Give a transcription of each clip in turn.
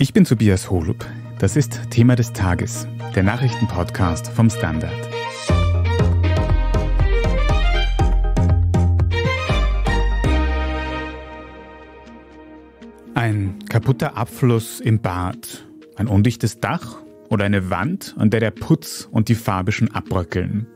Ich bin Tobias Holub. Das ist Thema des Tages, der Nachrichtenpodcast vom Standard. Ein kaputter Abfluss im Bad, ein undichtes Dach oder eine Wand, an der der Putz und die Farbe schon abbröckeln.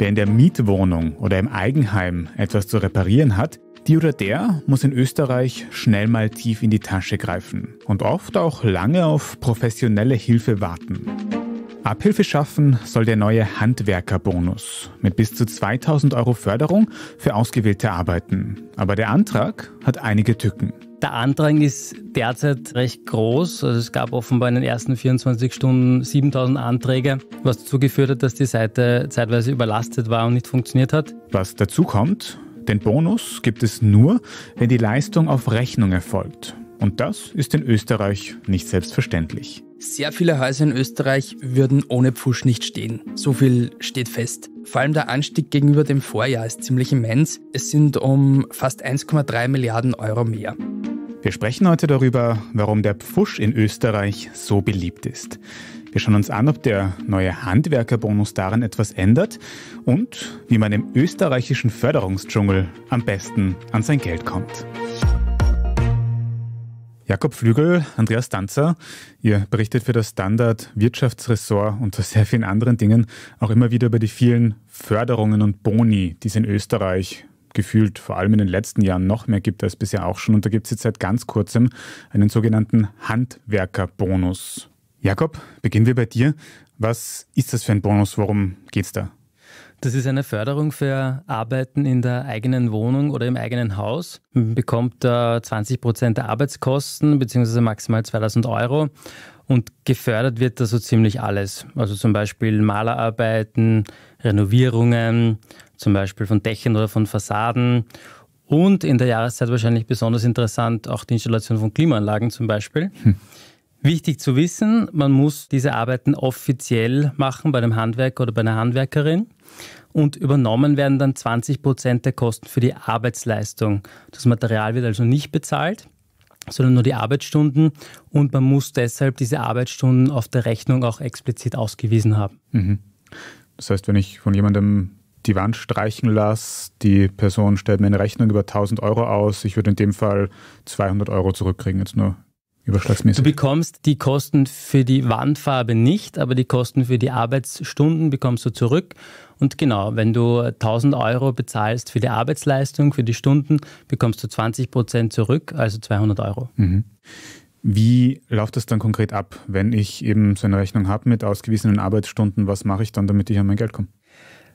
Wer in der Mietwohnung oder im Eigenheim etwas zu reparieren hat, die oder der muss in Österreich schnell mal tief in die Tasche greifen und oft auch lange auf professionelle Hilfe warten. Abhilfe schaffen soll der neue Handwerkerbonus mit bis zu 2000 Euro Förderung für ausgewählte Arbeiten. Aber der Antrag hat einige Tücken. Der Andrang ist derzeit recht groß. Also es gab offenbar in den ersten 24 Stunden 7000 Anträge, was dazu geführt hat, dass die Seite zeitweise überlastet war und nicht funktioniert hat. Was dazu kommt, den Bonus gibt es nur, wenn die Leistung auf Rechnung erfolgt. Und das ist in Österreich nicht selbstverständlich. Sehr viele Häuser in Österreich würden ohne Pfusch nicht stehen. So viel steht fest. Vor allem der Anstieg gegenüber dem Vorjahr ist ziemlich immens. Es sind um fast 1,3 Milliarden Euro mehr. Wir sprechen heute darüber, warum der Pfusch in Österreich so beliebt ist. Wir schauen uns an, ob der neue Handwerkerbonus daran etwas ändert und wie man im österreichischen Förderungsdschungel am besten an sein Geld kommt. Jakob Flügel, Andreas Danzer, ihr berichtet für das Standard Wirtschaftsressort unter sehr vielen anderen Dingen auch immer wieder über die vielen Förderungen und Boni, die es in Österreich gefühlt vor allem in den letzten Jahren noch mehr gibt als bisher auch schon. Und da gibt es jetzt seit ganz kurzem einen sogenannten Handwerkerbonus. Jakob, beginnen wir bei dir. Was ist das für ein Bonus? Worum geht es da? Das ist eine Förderung für Arbeiten in der eigenen Wohnung oder im eigenen Haus. Man mhm. bekommt äh, 20 Prozent der Arbeitskosten bzw. maximal 2000 Euro. Und gefördert wird da so ziemlich alles. Also zum Beispiel Malerarbeiten, Renovierungen, zum Beispiel von Dächern oder von Fassaden. Und in der Jahreszeit wahrscheinlich besonders interessant auch die Installation von Klimaanlagen zum Beispiel. Hm. Wichtig zu wissen, man muss diese Arbeiten offiziell machen bei einem Handwerker oder bei einer Handwerkerin und übernommen werden dann 20 Prozent der Kosten für die Arbeitsleistung. Das Material wird also nicht bezahlt, sondern nur die Arbeitsstunden und man muss deshalb diese Arbeitsstunden auf der Rechnung auch explizit ausgewiesen haben. Mhm. Das heißt, wenn ich von jemandem die Wand streichen lasse, die Person stellt mir eine Rechnung über 1000 Euro aus, ich würde in dem Fall 200 Euro zurückkriegen, jetzt nur Überschlagsmäßig. Du bekommst die Kosten für die Wandfarbe nicht, aber die Kosten für die Arbeitsstunden bekommst du zurück. Und genau, wenn du 1000 Euro bezahlst für die Arbeitsleistung, für die Stunden, bekommst du 20 Prozent zurück, also 200 Euro. Mhm. Wie läuft das dann konkret ab, wenn ich eben so eine Rechnung habe mit ausgewiesenen Arbeitsstunden? Was mache ich dann, damit ich an mein Geld komme?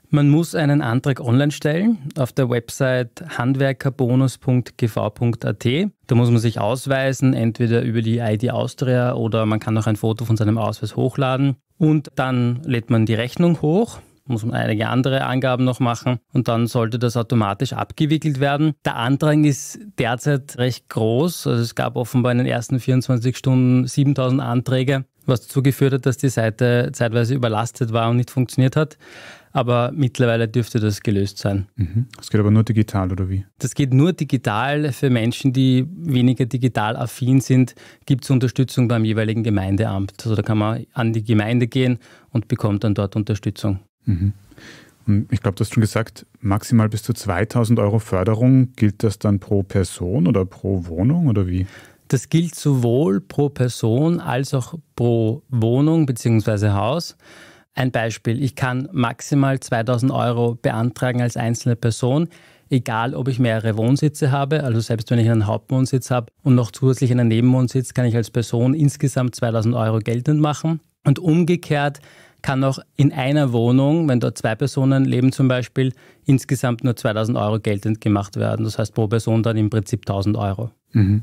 Man muss einen Antrag online stellen auf der Website handwerkerbonus.gv.at. Da muss man sich ausweisen, entweder über die ID Austria oder man kann auch ein Foto von seinem Ausweis hochladen. Und dann lädt man die Rechnung hoch muss man einige andere Angaben noch machen und dann sollte das automatisch abgewickelt werden. Der Andrang ist derzeit recht groß. Also es gab offenbar in den ersten 24 Stunden 7000 Anträge, was dazu geführt hat, dass die Seite zeitweise überlastet war und nicht funktioniert hat aber mittlerweile dürfte das gelöst sein. Mhm. Das geht aber nur digital, oder wie? Das geht nur digital. Für Menschen, die weniger digital affin sind, gibt es Unterstützung beim jeweiligen Gemeindeamt. Also da kann man an die Gemeinde gehen und bekommt dann dort Unterstützung. Mhm. Ich glaube, du hast schon gesagt, maximal bis zu 2000 Euro Förderung. Gilt das dann pro Person oder pro Wohnung oder wie? Das gilt sowohl pro Person als auch pro Wohnung bzw. Haus. Ein Beispiel, ich kann maximal 2000 Euro beantragen als einzelne Person, egal ob ich mehrere Wohnsitze habe, also selbst wenn ich einen Hauptwohnsitz habe und noch zusätzlich einen Nebenwohnsitz, kann ich als Person insgesamt 2000 Euro geltend machen. Und umgekehrt kann auch in einer Wohnung, wenn dort zwei Personen leben zum Beispiel, insgesamt nur 2000 Euro geltend gemacht werden. Das heißt pro Person dann im Prinzip 1000 Euro. Mhm.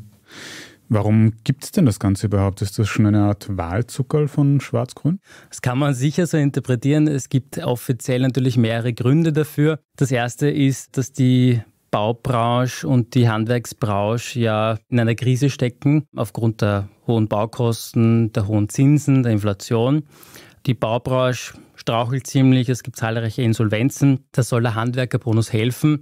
Warum gibt es denn das Ganze überhaupt? Ist das schon eine Art Wahlzuckerl von Schwarz-Grün? Das kann man sicher so interpretieren. Es gibt offiziell natürlich mehrere Gründe dafür. Das erste ist, dass die Baubranche und die Handwerksbranche ja in einer Krise stecken aufgrund der hohen Baukosten, der hohen Zinsen, der Inflation. Die Baubranche strauchelt ziemlich, es gibt zahlreiche Insolvenzen. Da soll der Handwerkerbonus helfen.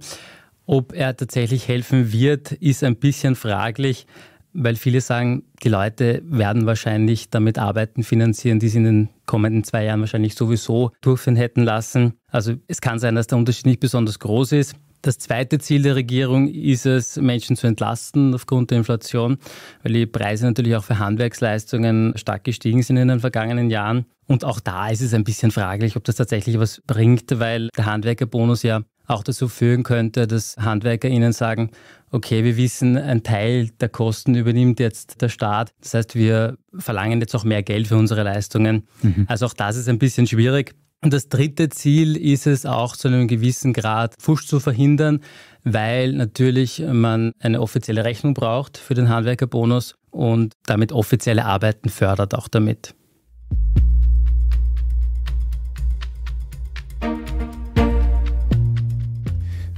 Ob er tatsächlich helfen wird, ist ein bisschen fraglich. Weil viele sagen, die Leute werden wahrscheinlich damit Arbeiten finanzieren, die sie in den kommenden zwei Jahren wahrscheinlich sowieso durchführen hätten lassen. Also es kann sein, dass der Unterschied nicht besonders groß ist. Das zweite Ziel der Regierung ist es, Menschen zu entlasten aufgrund der Inflation, weil die Preise natürlich auch für Handwerksleistungen stark gestiegen sind in den vergangenen Jahren. Und auch da ist es ein bisschen fraglich, ob das tatsächlich was bringt, weil der Handwerkerbonus ja auch dazu führen könnte, dass Handwerker ihnen sagen, okay, wir wissen, ein Teil der Kosten übernimmt jetzt der Staat. Das heißt, wir verlangen jetzt auch mehr Geld für unsere Leistungen. Mhm. Also auch das ist ein bisschen schwierig. Und das dritte Ziel ist es auch zu einem gewissen Grad Fusch zu verhindern, weil natürlich man eine offizielle Rechnung braucht für den Handwerkerbonus und damit offizielle Arbeiten fördert auch damit.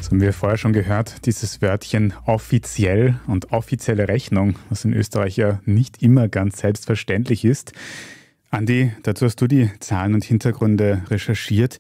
Das haben wir vorher schon gehört, dieses Wörtchen offiziell und offizielle Rechnung, was in Österreich ja nicht immer ganz selbstverständlich ist. Andi, dazu hast du die Zahlen und Hintergründe recherchiert.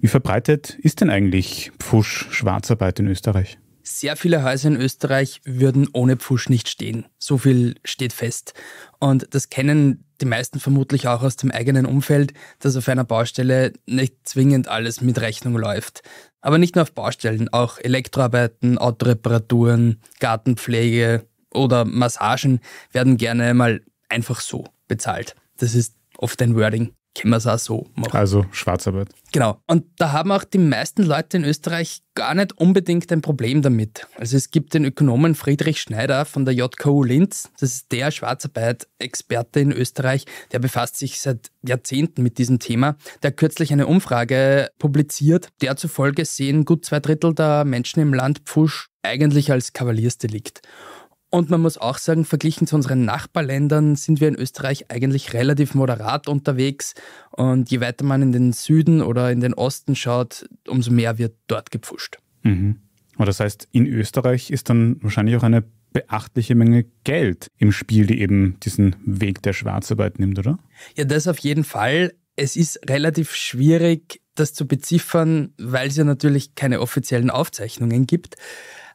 Wie verbreitet ist denn eigentlich Pfusch Schwarzarbeit in Österreich? Sehr viele Häuser in Österreich würden ohne Pfusch nicht stehen. So viel steht fest. Und das kennen die meisten vermutlich auch aus dem eigenen Umfeld, dass auf einer Baustelle nicht zwingend alles mit Rechnung läuft. Aber nicht nur auf Baustellen, auch Elektroarbeiten, Autoreparaturen, Gartenpflege oder Massagen werden gerne mal einfach so bezahlt. Das ist oft ein Wording können wir es auch so machen. Also Schwarzarbeit. Genau. Und da haben auch die meisten Leute in Österreich gar nicht unbedingt ein Problem damit. Also es gibt den Ökonomen Friedrich Schneider von der JKU Linz. Das ist der Schwarzarbeit-Experte in Österreich. Der befasst sich seit Jahrzehnten mit diesem Thema. Der hat kürzlich eine Umfrage publiziert. Der zufolge sehen gut zwei Drittel der Menschen im Land Pfusch eigentlich als Kavaliersdelikt. Und man muss auch sagen, verglichen zu unseren Nachbarländern sind wir in Österreich eigentlich relativ moderat unterwegs. Und je weiter man in den Süden oder in den Osten schaut, umso mehr wird dort gepfuscht. Mhm. Und das heißt, in Österreich ist dann wahrscheinlich auch eine beachtliche Menge Geld im Spiel, die eben diesen Weg der Schwarzarbeit nimmt, oder? Ja, das auf jeden Fall. Es ist relativ schwierig, das zu beziffern, weil es ja natürlich keine offiziellen Aufzeichnungen gibt.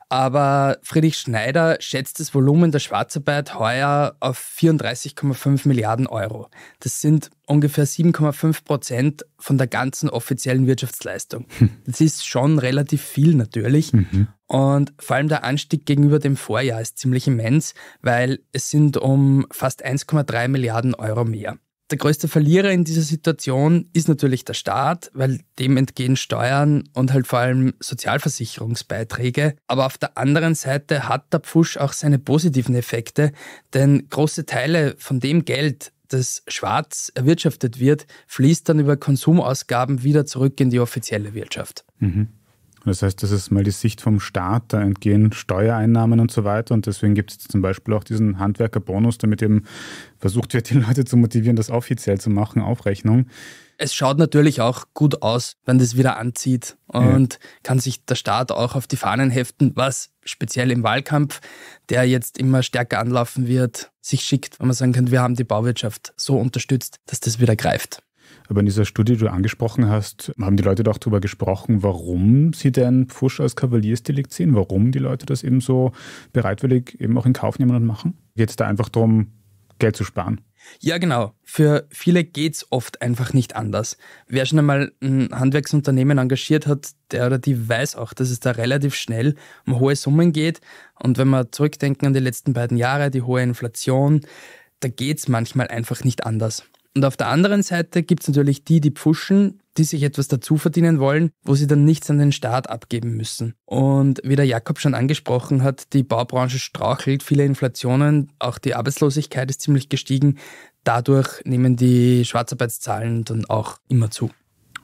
Aber Friedrich Schneider schätzt das Volumen der Schwarzarbeit heuer auf 34,5 Milliarden Euro. Das sind ungefähr 7,5 Prozent von der ganzen offiziellen Wirtschaftsleistung. Hm. Das ist schon relativ viel natürlich. Mhm. Und vor allem der Anstieg gegenüber dem Vorjahr ist ziemlich immens, weil es sind um fast 1,3 Milliarden Euro mehr der größte Verlierer in dieser Situation ist natürlich der Staat, weil dem entgehen Steuern und halt vor allem Sozialversicherungsbeiträge. Aber auf der anderen Seite hat der Pfusch auch seine positiven Effekte, denn große Teile von dem Geld, das schwarz erwirtschaftet wird, fließt dann über Konsumausgaben wieder zurück in die offizielle Wirtschaft. Mhm. Das heißt, das ist mal die Sicht vom Staat, da entgehen Steuereinnahmen und so weiter. Und deswegen gibt es zum Beispiel auch diesen Handwerkerbonus, damit eben versucht wird, die Leute zu motivieren, das offiziell zu machen, Aufrechnung. Es schaut natürlich auch gut aus, wenn das wieder anzieht und ja. kann sich der Staat auch auf die Fahnen heften, was speziell im Wahlkampf, der jetzt immer stärker anlaufen wird, sich schickt, wenn man sagen kann, wir haben die Bauwirtschaft so unterstützt, dass das wieder greift. Aber in dieser Studie, die du angesprochen hast, haben die Leute doch darüber gesprochen, warum sie denn Pfusch als Kavaliersdelikt sehen, warum die Leute das eben so bereitwillig eben auch in Kauf nehmen und machen? Geht es da einfach darum, Geld zu sparen? Ja, genau. Für viele geht es oft einfach nicht anders. Wer schon einmal ein Handwerksunternehmen engagiert hat, der oder die weiß auch, dass es da relativ schnell um hohe Summen geht. Und wenn wir zurückdenken an die letzten beiden Jahre, die hohe Inflation, da geht es manchmal einfach nicht anders. Und auf der anderen Seite gibt es natürlich die, die pfuschen, die sich etwas dazu verdienen wollen, wo sie dann nichts an den Staat abgeben müssen. Und wie der Jakob schon angesprochen hat, die Baubranche strauchelt, viele Inflationen, auch die Arbeitslosigkeit ist ziemlich gestiegen. Dadurch nehmen die Schwarzarbeitszahlen dann auch immer zu.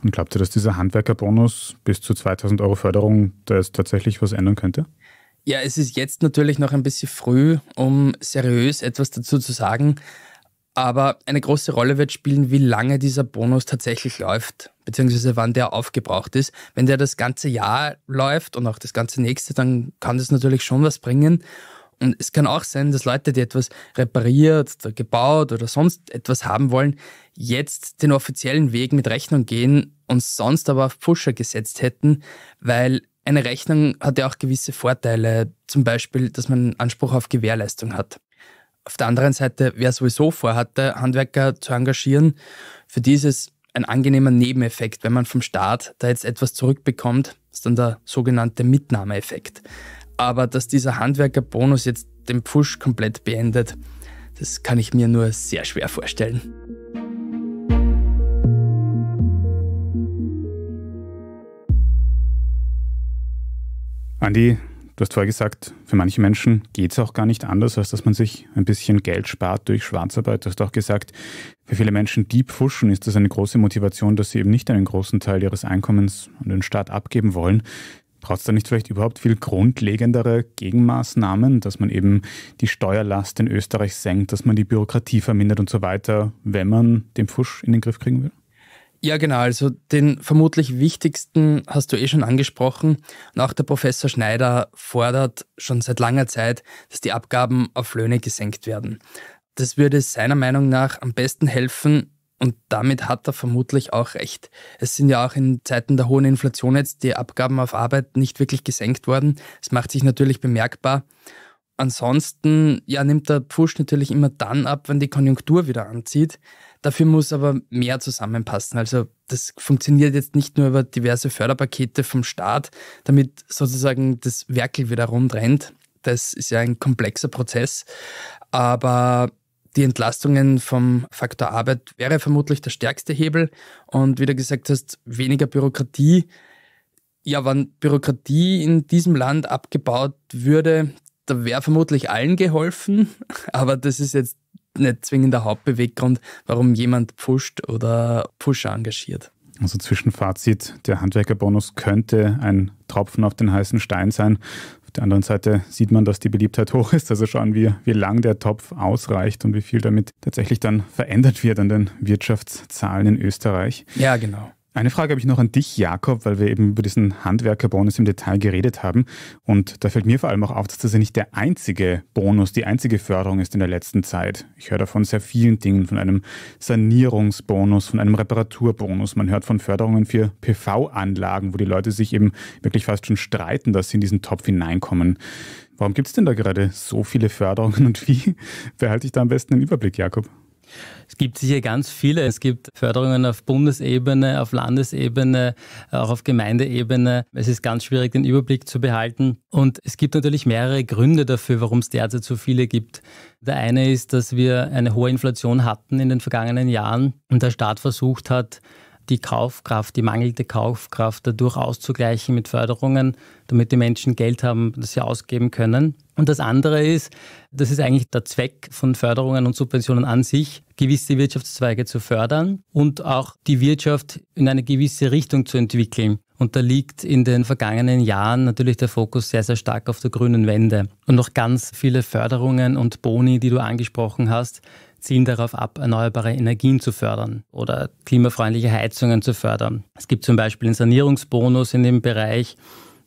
Und glaubt ihr, dass dieser Handwerkerbonus bis zu 2000 Euro Förderung, da jetzt tatsächlich was ändern könnte? Ja, es ist jetzt natürlich noch ein bisschen früh, um seriös etwas dazu zu sagen. Aber eine große Rolle wird spielen, wie lange dieser Bonus tatsächlich läuft, beziehungsweise wann der aufgebraucht ist. Wenn der das ganze Jahr läuft und auch das ganze nächste, dann kann das natürlich schon was bringen. Und es kann auch sein, dass Leute, die etwas repariert oder gebaut oder sonst etwas haben wollen, jetzt den offiziellen Weg mit Rechnung gehen und sonst aber auf Pusher gesetzt hätten, weil eine Rechnung hat ja auch gewisse Vorteile, zum Beispiel, dass man Anspruch auf Gewährleistung hat. Auf der anderen Seite, wer sowieso vorhatte, Handwerker zu engagieren, für die ist es ein angenehmer Nebeneffekt, wenn man vom Staat da jetzt etwas zurückbekommt, ist dann der sogenannte Mitnahmeeffekt. Aber dass dieser Handwerkerbonus jetzt den Push komplett beendet, das kann ich mir nur sehr schwer vorstellen. Andi, Du hast vorher gesagt, für manche Menschen geht es auch gar nicht anders, als dass man sich ein bisschen Geld spart durch Schwarzarbeit. Du hast auch gesagt, für viele Menschen, die pfuschen, ist das eine große Motivation, dass sie eben nicht einen großen Teil ihres Einkommens an den Staat abgeben wollen. Braucht es da nicht vielleicht überhaupt viel grundlegendere Gegenmaßnahmen, dass man eben die Steuerlast in Österreich senkt, dass man die Bürokratie vermindert und so weiter, wenn man den Pfusch in den Griff kriegen will? Ja, genau. Also den vermutlich wichtigsten hast du eh schon angesprochen. Und auch der Professor Schneider fordert schon seit langer Zeit, dass die Abgaben auf Löhne gesenkt werden. Das würde seiner Meinung nach am besten helfen und damit hat er vermutlich auch recht. Es sind ja auch in Zeiten der hohen Inflation jetzt die Abgaben auf Arbeit nicht wirklich gesenkt worden. Es macht sich natürlich bemerkbar. Ansonsten ja, nimmt der Pfusch natürlich immer dann ab, wenn die Konjunktur wieder anzieht. Dafür muss aber mehr zusammenpassen. Also das funktioniert jetzt nicht nur über diverse Förderpakete vom Staat, damit sozusagen das Werkel wieder rundrennt. Das ist ja ein komplexer Prozess. Aber die Entlastungen vom Faktor Arbeit wäre vermutlich der stärkste Hebel. Und wie du gesagt hast, weniger Bürokratie. Ja, wenn Bürokratie in diesem Land abgebaut würde, da wäre vermutlich allen geholfen. Aber das ist jetzt nicht zwingend der Hauptbeweggrund, warum jemand pusht oder Pusher engagiert. Also Zwischenfazit, der Handwerkerbonus könnte ein Tropfen auf den heißen Stein sein. Auf der anderen Seite sieht man, dass die Beliebtheit hoch ist. Also schauen wir, wie lang der Topf ausreicht und wie viel damit tatsächlich dann verändert wird an den Wirtschaftszahlen in Österreich. Ja, genau. Eine Frage habe ich noch an dich, Jakob, weil wir eben über diesen Handwerkerbonus im Detail geredet haben. Und da fällt mir vor allem auch auf, dass das ja nicht der einzige Bonus, die einzige Förderung ist in der letzten Zeit. Ich höre davon sehr vielen Dingen, von einem Sanierungsbonus, von einem Reparaturbonus. Man hört von Förderungen für PV-Anlagen, wo die Leute sich eben wirklich fast schon streiten, dass sie in diesen Topf hineinkommen. Warum gibt es denn da gerade so viele Förderungen und wie behalte ich da am besten den Überblick, Jakob? Es gibt sicher ganz viele. Es gibt Förderungen auf Bundesebene, auf Landesebene, auch auf Gemeindeebene. Es ist ganz schwierig, den Überblick zu behalten. Und es gibt natürlich mehrere Gründe dafür, warum es derzeit so viele gibt. Der eine ist, dass wir eine hohe Inflation hatten in den vergangenen Jahren und der Staat versucht hat, die Kaufkraft, die mangelnde Kaufkraft dadurch auszugleichen mit Förderungen, damit die Menschen Geld haben, das sie ausgeben können. Und das andere ist, das ist eigentlich der Zweck von Förderungen und Subventionen an sich, gewisse Wirtschaftszweige zu fördern und auch die Wirtschaft in eine gewisse Richtung zu entwickeln. Und da liegt in den vergangenen Jahren natürlich der Fokus sehr, sehr stark auf der grünen Wende. Und noch ganz viele Förderungen und Boni, die du angesprochen hast, zielen darauf ab, erneuerbare Energien zu fördern oder klimafreundliche Heizungen zu fördern. Es gibt zum Beispiel einen Sanierungsbonus in dem Bereich.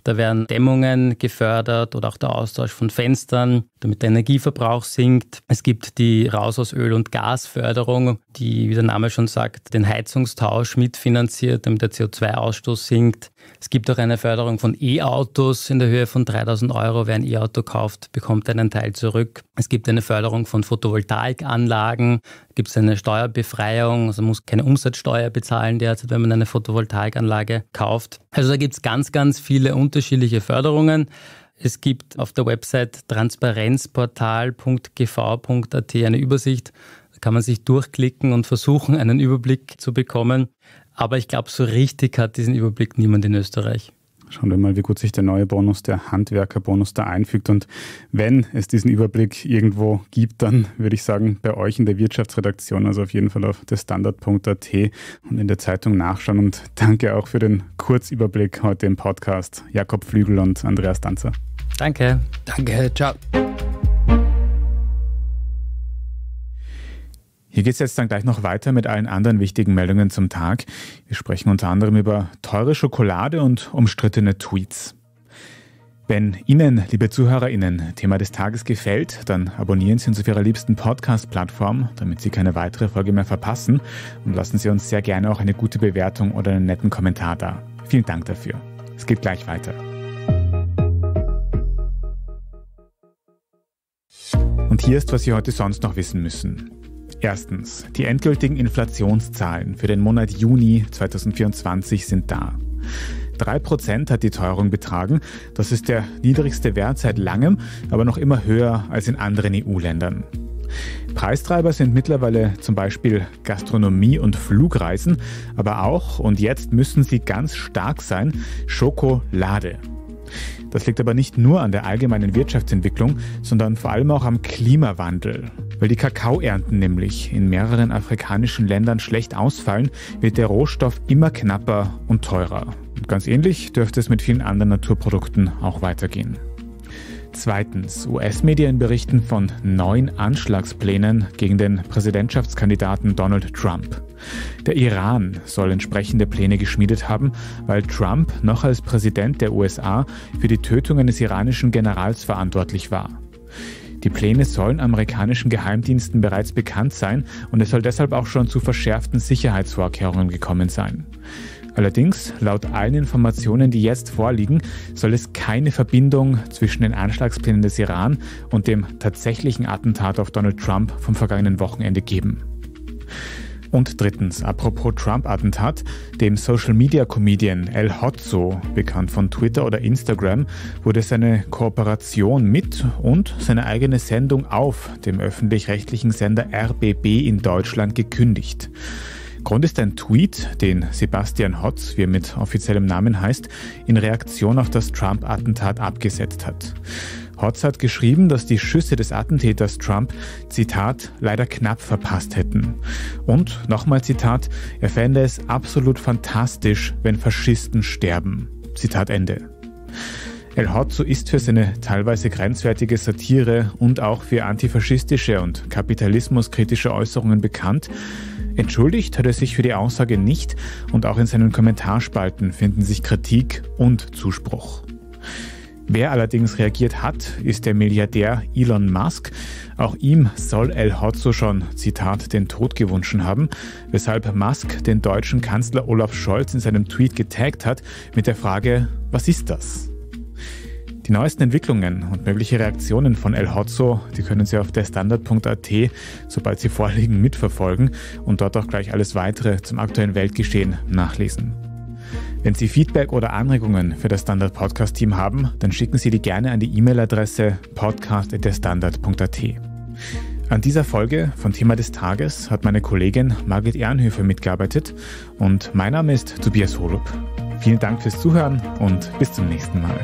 Da werden Dämmungen gefördert oder auch der Austausch von Fenstern damit der Energieverbrauch sinkt. Es gibt die Raus aus Öl- und Gasförderung, die, wie der Name schon sagt, den Heizungstausch mitfinanziert, damit der CO2-Ausstoß sinkt. Es gibt auch eine Förderung von E-Autos in der Höhe von 3000 Euro. Wer ein E-Auto kauft, bekommt einen Teil zurück. Es gibt eine Förderung von Photovoltaikanlagen. Es Gibt eine Steuerbefreiung. Also man muss keine Umsatzsteuer bezahlen derzeit, wenn man eine Photovoltaikanlage kauft. Also da gibt es ganz, ganz viele unterschiedliche Förderungen. Es gibt auf der Website transparenzportal.gv.at eine Übersicht. Da kann man sich durchklicken und versuchen, einen Überblick zu bekommen. Aber ich glaube, so richtig hat diesen Überblick niemand in Österreich. Schauen wir mal, wie gut sich der neue Bonus, der Handwerkerbonus da einfügt. Und wenn es diesen Überblick irgendwo gibt, dann würde ich sagen, bei euch in der Wirtschaftsredaktion, also auf jeden Fall auf der Standard.at und in der Zeitung nachschauen. Und danke auch für den Kurzüberblick heute im Podcast. Jakob Flügel und Andreas Danzer. Danke. Danke. Ciao. Hier geht es jetzt dann gleich noch weiter mit allen anderen wichtigen Meldungen zum Tag. Wir sprechen unter anderem über teure Schokolade und umstrittene Tweets. Wenn Ihnen, liebe ZuhörerInnen, Thema des Tages gefällt, dann abonnieren Sie uns auf Ihrer liebsten Podcast-Plattform, damit Sie keine weitere Folge mehr verpassen und lassen Sie uns sehr gerne auch eine gute Bewertung oder einen netten Kommentar da. Vielen Dank dafür. Es geht gleich weiter. Und hier ist, was Sie heute sonst noch wissen müssen. Erstens, die endgültigen Inflationszahlen für den Monat Juni 2024 sind da. 3% hat die Teuerung betragen. Das ist der niedrigste Wert seit langem, aber noch immer höher als in anderen EU-Ländern. Preistreiber sind mittlerweile zum Beispiel Gastronomie und Flugreisen, aber auch, und jetzt müssen sie ganz stark sein, Schokolade. Das liegt aber nicht nur an der allgemeinen Wirtschaftsentwicklung, sondern vor allem auch am Klimawandel. Weil die Kakaoernten nämlich in mehreren afrikanischen Ländern schlecht ausfallen, wird der Rohstoff immer knapper und teurer. Und ganz ähnlich dürfte es mit vielen anderen Naturprodukten auch weitergehen. Zweitens, US-Medien berichten von neun Anschlagsplänen gegen den Präsidentschaftskandidaten Donald Trump. Der Iran soll entsprechende Pläne geschmiedet haben, weil Trump noch als Präsident der USA für die Tötung eines iranischen Generals verantwortlich war. Die Pläne sollen amerikanischen Geheimdiensten bereits bekannt sein und es soll deshalb auch schon zu verschärften Sicherheitsvorkehrungen gekommen sein. Allerdings, laut allen Informationen, die jetzt vorliegen, soll es keine Verbindung zwischen den Anschlagsplänen des Iran und dem tatsächlichen Attentat auf Donald Trump vom vergangenen Wochenende geben. Und drittens, apropos Trump-Attentat, dem Social-Media-Comedian El Hotzo, bekannt von Twitter oder Instagram, wurde seine Kooperation mit und seine eigene Sendung auf dem öffentlich-rechtlichen Sender RBB in Deutschland gekündigt. Grund ist ein Tweet, den Sebastian Hotz, wie er mit offiziellem Namen heißt, in Reaktion auf das Trump-Attentat abgesetzt hat. Hotz hat geschrieben, dass die Schüsse des Attentäters Trump, Zitat, leider knapp verpasst hätten. Und, nochmal Zitat, er fände es absolut fantastisch, wenn Faschisten sterben. Zitat Ende. El Hotzo ist für seine teilweise grenzwertige Satire und auch für antifaschistische und kapitalismuskritische Äußerungen bekannt. Entschuldigt hat er sich für die Aussage nicht und auch in seinen Kommentarspalten finden sich Kritik und Zuspruch. Wer allerdings reagiert hat, ist der Milliardär Elon Musk. Auch ihm soll El Hotzo schon, Zitat, den Tod gewünschen haben, weshalb Musk den deutschen Kanzler Olaf Scholz in seinem Tweet getaggt hat mit der Frage, was ist das? Die neuesten Entwicklungen und mögliche Reaktionen von El Hotzo, die können Sie auf derstandard.at, sobald sie vorliegen, mitverfolgen und dort auch gleich alles weitere zum aktuellen Weltgeschehen nachlesen. Wenn Sie Feedback oder Anregungen für das Standard Podcast Team haben, dann schicken Sie die gerne an die E-Mail-Adresse podcast.derstandard.at. An dieser Folge von Thema des Tages hat meine Kollegin Margit Ehrenhöfer mitgearbeitet und mein Name ist Tobias Holup. Vielen Dank fürs Zuhören und bis zum nächsten Mal.